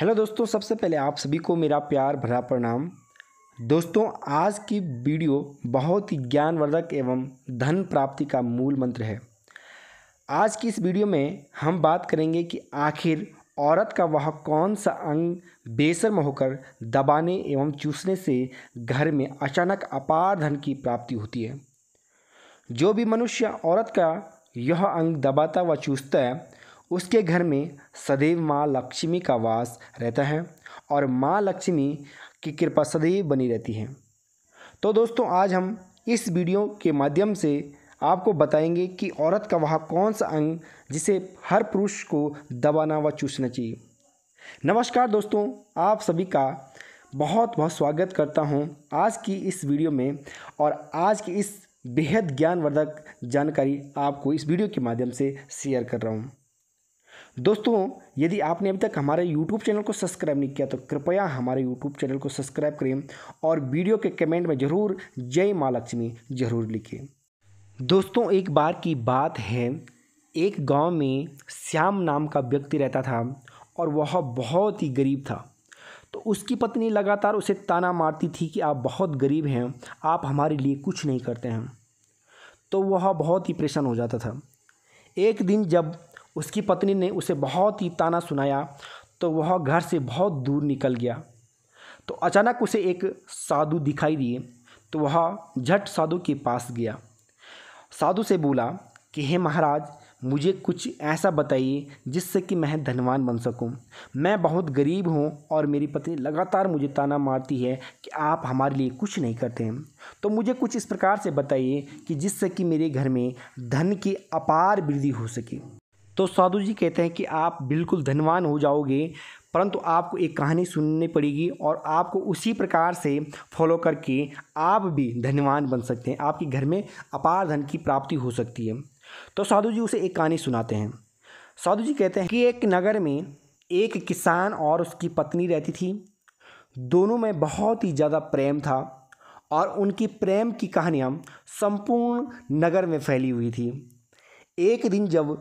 Hello दोस्तों सबसे पहले आप सभी को मेरा प्यार भरा प्रणाम दोस्तों आज की वीडियो बहुत ही ज्ञानवर्धक एवं धन प्राप्ति का मूल मंत्र है आज की इस वीडियो में हम बात करेंगे कि आखिर औरत का वह कौन सा अंग बेसरम होकर दबाने एवं चूसने से घर में अचानक अपार धन की प्राप्ति होती है जो भी मनुष्य औरत का यह अंग दबाता व चूसता है उसके घर में सदैव माँ लक्ष्मी का वास रहता है और माँ लक्ष्मी की कृपा सदैव बनी रहती है तो दोस्तों आज हम इस वीडियो के माध्यम से आपको बताएंगे कि औरत का वह कौन सा अंग जिसे हर पुरुष को दबाना व चूसना चाहिए नमस्कार दोस्तों आप सभी का बहुत बहुत स्वागत करता हूं आज की इस वीडियो में और आज की इस बेहद ज्ञानवर्धक जानकारी आपको इस वीडियो के माध्यम से शेयर कर रहा हूं दोस्तों यदि आपने अभी तक हमारे YouTube चैनल को सब्सक्राइब नहीं किया तो कृपया हमारे YouTube चैनल को सब्सक्राइब करें और वीडियो के कमेंट में ज़रूर जय माँ लक्ष्मी जरूर लिखें दोस्तों एक बार की बात है एक गांव में श्याम नाम का व्यक्ति रहता था और वह बहुत ही गरीब था तो उसकी पत्नी लगातार उसे ताना मारती थी कि आप बहुत गरीब हैं आप हमारे लिए कुछ नहीं करते हैं तो वह बहुत ही परेशान हो जाता था एक दिन जब उसकी पत्नी ने उसे बहुत ही ताना सुनाया तो वह घर से बहुत दूर निकल गया तो अचानक उसे एक साधु दिखाई दिए तो वह झट साधु के पास गया साधु से बोला कि हे महाराज मुझे कुछ ऐसा बताइए जिससे कि मैं धनवान बन सकूं। मैं बहुत गरीब हूं और मेरी पत्नी लगातार मुझे ताना मारती है कि आप हमारे लिए कुछ नहीं करते हैं तो मुझे कुछ इस प्रकार से बताइए कि जिससे कि मेरे घर में धन की अपार वृद्धि हो सके तो साधु जी कहते हैं कि आप बिल्कुल धनवान हो जाओगे परंतु आपको एक कहानी सुननी पड़ेगी और आपको उसी प्रकार से फॉलो करके आप भी धनवान बन सकते हैं आपके घर में अपार धन की प्राप्ति हो सकती है तो साधु जी उसे एक कहानी सुनाते हैं साधु जी कहते हैं कि एक नगर में एक किसान और उसकी पत्नी रहती थी दोनों में बहुत ही ज़्यादा प्रेम था और उनकी प्रेम की कहानियाँ संपूर्ण नगर में फैली हुई थी एक दिन जब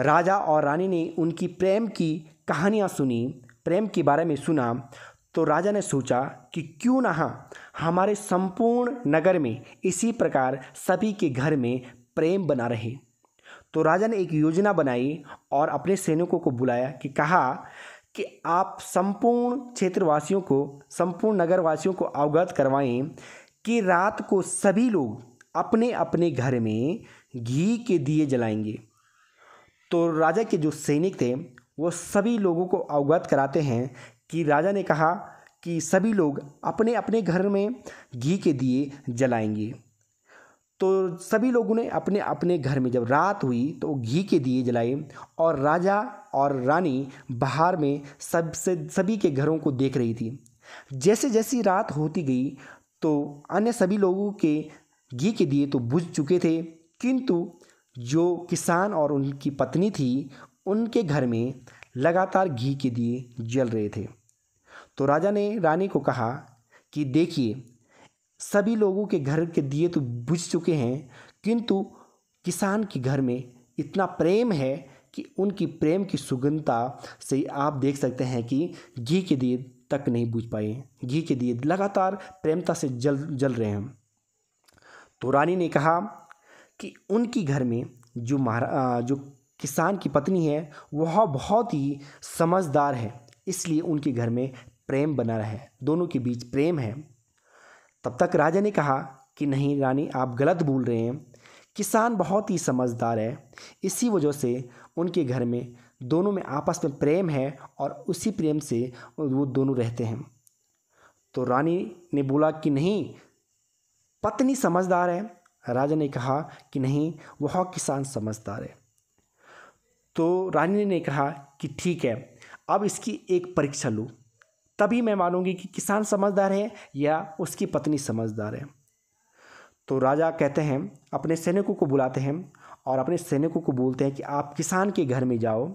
राजा और रानी ने उनकी प्रेम की कहानियाँ सुनी प्रेम के बारे में सुना तो राजा ने सोचा कि क्यों ना हाँ, हमारे संपूर्ण नगर में इसी प्रकार सभी के घर में प्रेम बना रहे तो राजा ने एक योजना बनाई और अपने सैनिकों को बुलाया कि कहा कि आप संपूर्ण क्षेत्रवासियों को संपूर्ण नगरवासियों को अवगत करवाएं कि रात को सभी लोग अपने अपने घर में घी के दिए जलाएंगे तो राजा के जो सैनिक थे वो सभी लोगों को अवगत कराते हैं कि राजा ने कहा कि सभी लोग अपने अपने घर में घी के दिए जलाएंगे तो सभी लोगों ने अपने अपने घर में जब रात हुई तो घी के दिए जलाए और राजा और रानी बाहर में सबसे सभी के घरों को देख रही थी जैसे जैसी रात होती गई तो अन्य सभी लोगों के घी के दिए तो बुझ चुके थे किंतु जो किसान और उनकी पत्नी थी उनके घर में लगातार घी के दिए जल रहे थे तो राजा ने रानी को कहा कि देखिए सभी लोगों के घर के दिए तो बुझ चुके हैं किंतु किसान के घर में इतना प्रेम है कि उनकी प्रेम की सुगंधता से आप देख सकते हैं कि घी के दिए तक नहीं बुझ पाए घी के दिए लगातार प्रेमता से जल जल रहे हैं तो रानी ने कहा कि उनकी घर में जो महारा जो किसान की पत्नी है वह बहुत ही समझदार है इसलिए उनके घर में प्रेम बना रहे दोनों के बीच प्रेम है तब तक राजा ने कहा कि नहीं रानी आप गलत बोल रहे हैं किसान बहुत ही समझदार है इसी वजह से उनके घर में दोनों में आपस में प्रेम है और उसी प्रेम से वो दोनों रहते हैं तो रानी ने बोला कि नहीं पत्नी समझदार है राजा ने कहा कि नहीं वह किसान समझदार है तो रानी ने कहा कि ठीक है अब इसकी एक परीक्षा लूँ तभी मैं मानूंगी कि किसान समझदार है या उसकी पत्नी समझदार है तो राजा कहते हैं अपने सैनिकों को बुलाते हैं और अपने सैनिकों को बोलते हैं कि आप किसान के घर में जाओ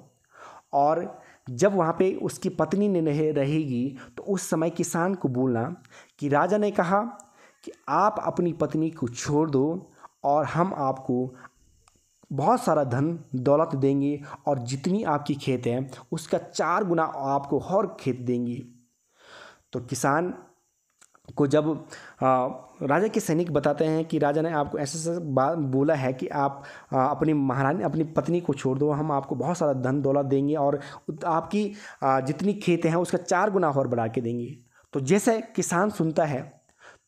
और जब वहाँ पे उसकी पत्नी नहीं रहेगी तो उस समय किसान को बोलना कि राजा ने कहा कि आप अपनी पत्नी को छोड़ दो और हम आपको बहुत सारा धन दौलत देंगे और जितनी आपकी खेत है उसका चार गुना आपको और खेत देंगे तो किसान को जब आ, राजा के सैनिक बताते हैं कि राजा ने आपको ऐसे ऐसे बात बोला है कि आप आ, अपनी महारानी अपनी पत्नी को छोड़ दो हम आपको बहुत सारा धन दौलत देंगे और आपकी आ, जितनी खेत हैं उसका चार गुना और बढ़ा के देंगे तो जैसे किसान सुनता है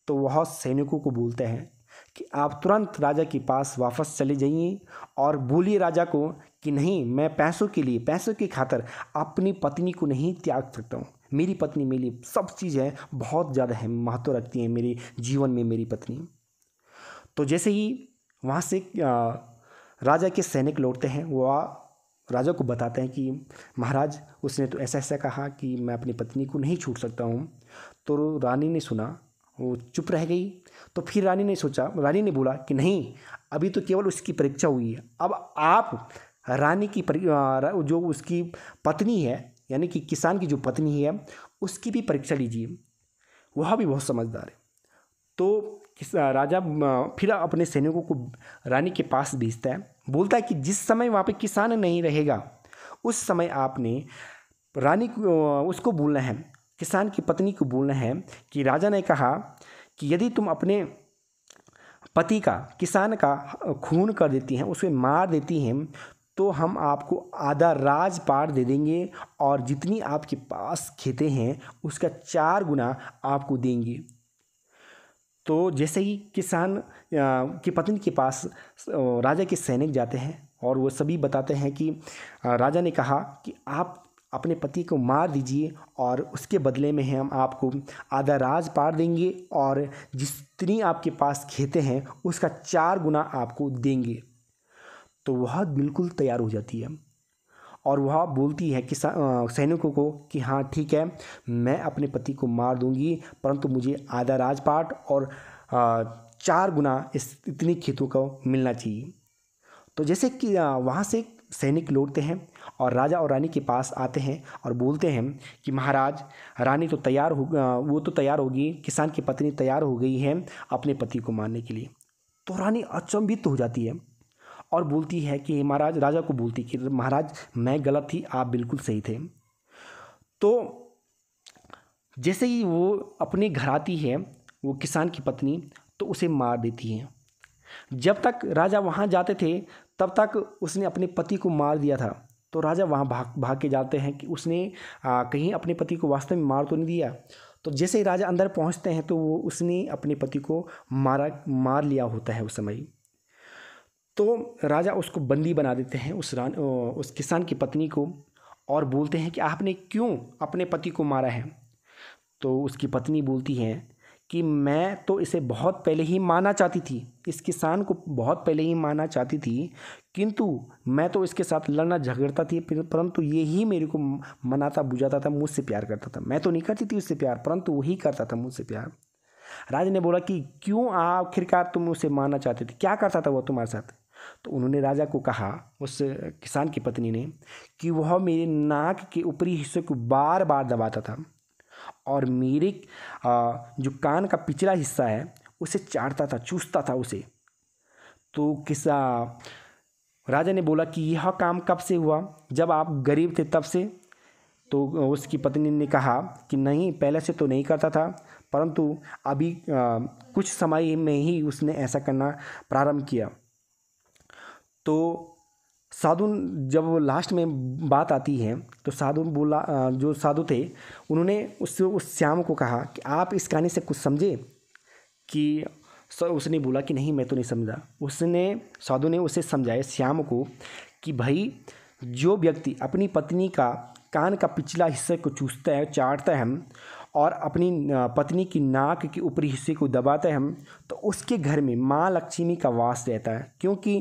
तो वह सैनिकों को बोलते हैं कि आप तुरंत राजा के पास वापस चले जाइए और बोलिए राजा को कि नहीं मैं पैसों के लिए पैसों की खातर अपनी पत्नी को नहीं त्याग सकता हूँ मेरी पत्नी मेरे लिए सब चीज़ है बहुत ज़्यादा है महत्व रखती है मेरे जीवन में मेरी पत्नी तो जैसे ही वहाँ से राजा के सैनिक लौटते हैं वह राजा को बताते हैं कि महाराज उसने तो ऐसा ऐसा कहा कि मैं अपनी पत्नी को नहीं छूट सकता हूँ तो रानी ने सुना वो चुप रह गई तो फिर रानी ने सोचा रानी ने बोला कि नहीं अभी तो केवल उसकी परीक्षा हुई है अब आप रानी की जो उसकी पत्नी है यानी कि किसान की जो पत्नी है उसकी भी परीक्षा लीजिए वह भी बहुत समझदार है तो राजा फिर अपने सैनिकों को रानी के पास भेजता है बोलता है कि जिस समय वहाँ पे किसान नहीं रहेगा उस समय आपने रानी को उसको बोलना है किसान की पत्नी को बोलना है कि राजा ने कहा कि यदि तुम अपने पति का किसान का खून कर देती हैं उसे मार देती हैं तो हम आपको आधा राज पार दे देंगे और जितनी आपके पास खेते हैं उसका चार गुना आपको देंगे तो जैसे ही किसान की पत्नी के पास राजा के सैनिक जाते हैं और वो सभी बताते हैं कि राजा ने कहा कि आप अपने पति को मार दीजिए और उसके बदले में हम आपको आधा राज पार देंगे और जितनी आपके पास खेते हैं उसका चार गुना आपको देंगे तो वह बिल्कुल तैयार हो जाती है और वह बोलती है कि सैनिकों को कि हाँ ठीक है मैं अपने पति को मार दूंगी परंतु मुझे आधा राजपाट और चार गुना इस इतनी खेतों को मिलना चाहिए तो जैसे कि वहाँ से सैनिक लौटते हैं और राजा और रानी के पास आते हैं और बोलते हैं कि महाराज रानी तो तैयार हो वो तो तैयार होगी किसान की पत्नी तैयार हो गई है अपने पति को मारने के लिए तो रानी अचंभित हो जाती है और बोलती है कि महाराज राजा को बोलती कि महाराज मैं गलत थी आप बिल्कुल सही थे तो जैसे ही वो अपने घर आती है वो किसान की पत्नी तो उसे मार देती है जब तक राजा वहाँ जाते थे तब तक उसने अपने पति को मार दिया था तो राजा वहाँ भाग भाग के जाते हैं कि उसने आ, कहीं अपने पति को वास्तव में मार तो नहीं दिया तो जैसे ही राजा अंदर पहुँचते हैं तो वो उसने अपने पति को मारा मार लिया होता है उस समय तो राजा उसको बंदी बना देते हैं उस रान उस किसान की पत्नी को और बोलते हैं कि आपने क्यों अपने पति को मारा है तो उसकी पत्नी बोलती है कि मैं तो इसे बहुत पहले ही माना चाहती थी इस किसान को बहुत पहले ही माना चाहती थी किंतु मैं तो इसके साथ लड़ना झगड़ता थी परंतु ये ही मेरे को मनाता बुझाता था मुझसे प्यार करता था मैं तो नहीं करती थी उससे प्यार परंतु वही करता था मुझसे प्यार राज ने बोला कि क्यों आखिरकार तुम उसे मानना चाहते थे क्या करता था वो तुम्हारे साथ तो उन्होंने राजा को कहा उस किसान की पत्नी ने कि वह मेरे नाक के ऊपरी हिस्से को बार बार दबाता था और मेरे जो कान का पिछला हिस्सा है उसे चाटता था चूसता था उसे तो किसा राजा ने बोला कि यह काम कब से हुआ जब आप गरीब थे तब से तो उसकी पत्नी ने कहा कि नहीं पहले से तो नहीं करता था परंतु अभी आ, कुछ समय में ही उसने ऐसा करना प्रारंभ किया तो साधु जब लास्ट में बात आती है तो साधु बोला जो साधु थे उन्होंने उस उस श्याम को कहा कि आप इस कहानी से कुछ समझे कि उसने बोला कि नहीं मैं तो नहीं समझा उसने साधु ने उसे समझाया श्याम को कि भाई जो व्यक्ति अपनी पत्नी का कान का पिछला हिस्से को चूसता है चाटता है और अपनी पत्नी की नाक के ऊपरी हिस्से को दबाते हम तो उसके घर में माँ लक्ष्मी का वास रहता है क्योंकि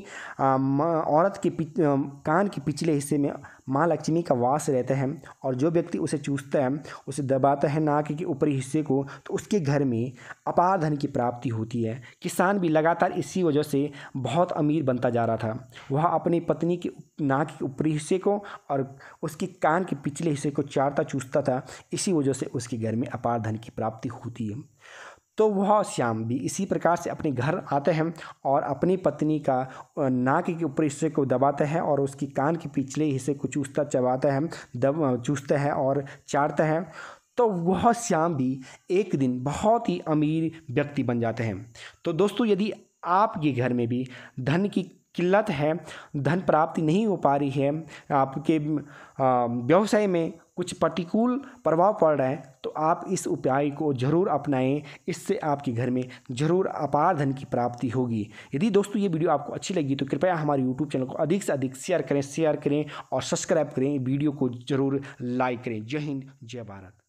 औरत के कान के पिछले हिस्से में माँ लक्ष्मी का वास रहता है और जो व्यक्ति उसे चूसता है उसे दबाता है नाक के ऊपरी हिस्से को तो उसके घर में अपार धन की प्राप्ति होती है किसान भी लगातार इसी वजह से बहुत अमीर बनता जा रहा था वह अपनी पत्नी के नाक के ऊपरी हिस्से को और उसके कान के पिछले हिस्से को चारता चूसता था इसी वजह से उसके घर में अपार धन की प्राप्ति होती है तो वह श्याम भी इसी प्रकार से अपने घर आते हैं और अपनी पत्नी का नाक के ऊपर हिस्से को दबाते हैं और उसकी कान के पिछले हिस्से को चूसता चबाते हैं दब चूसते हैं और चाटते हैं तो वह श्याम भी एक दिन बहुत ही अमीर व्यक्ति बन जाते हैं तो दोस्तों यदि आपके घर में भी धन की किल्लत है धन प्राप्ति नहीं हो पा रही है आपके व्यवसाय में कुछ प्रतिकूल प्रभाव पड़ रहा है तो आप इस उपाय को जरूर अपनाएं इससे आपके घर में जरूर अपार धन की प्राप्ति होगी यदि दोस्तों ये वीडियो आपको अच्छी लगी तो कृपया हमारे यूट्यूब चैनल को अधिक से अधिक शेयर करें शेयर करें और सब्सक्राइब करें वीडियो को जरूर लाइक करें जय हिंद जय भारत